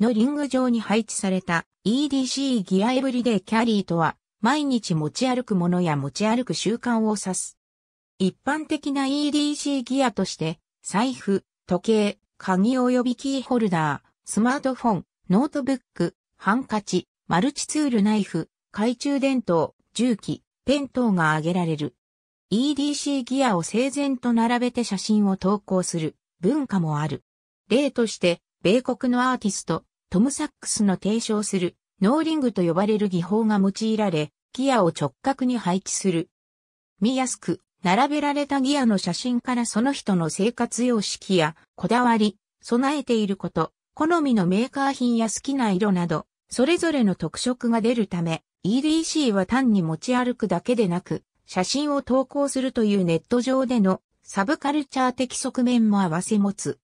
のリング上に配置された EDC ギアエブリデイキャリーとは、毎日持ち歩くものや持ち歩く習慣を指す。一般的な EDC ギアとして、財布、時計、鍵及びキーホルダー、スマートフォン、ノートブック、ハンカチ、マルチツールナイフ、懐中電灯、重機、ペン等が挙げられる。EDC ギアを整然と並べて写真を投稿する文化もある。例として、米国のアーティスト、トム・サックスの提唱するノーリングと呼ばれる技法が用いられ、ギアを直角に配置する。見やすく、並べられたギアの写真からその人の生活様式や、こだわり、備えていること、好みのメーカー品や好きな色など、それぞれの特色が出るため、EDC は単に持ち歩くだけでなく、写真を投稿するというネット上でのサブカルチャー的側面も合わせ持つ。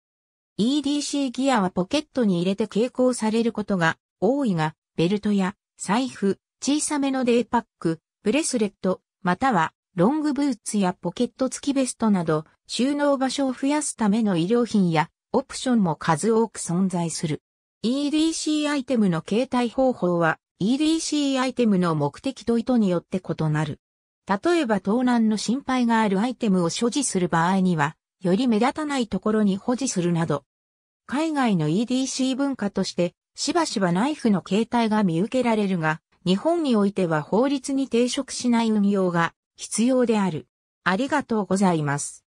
EDC ギアはポケットに入れて携行されることが多いが、ベルトや財布、小さめのデイパック、ブレスレット、またはロングブーツやポケット付きベストなど収納場所を増やすための医療品やオプションも数多く存在する。EDC アイテムの携帯方法は EDC アイテムの目的と意図によって異なる。例えば盗難の心配があるアイテムを所持する場合には、より目立たないところに保持するなど、海外の EDC 文化として、しばしばナイフの形態が見受けられるが、日本においては法律に抵触しない運用が必要である。ありがとうございます。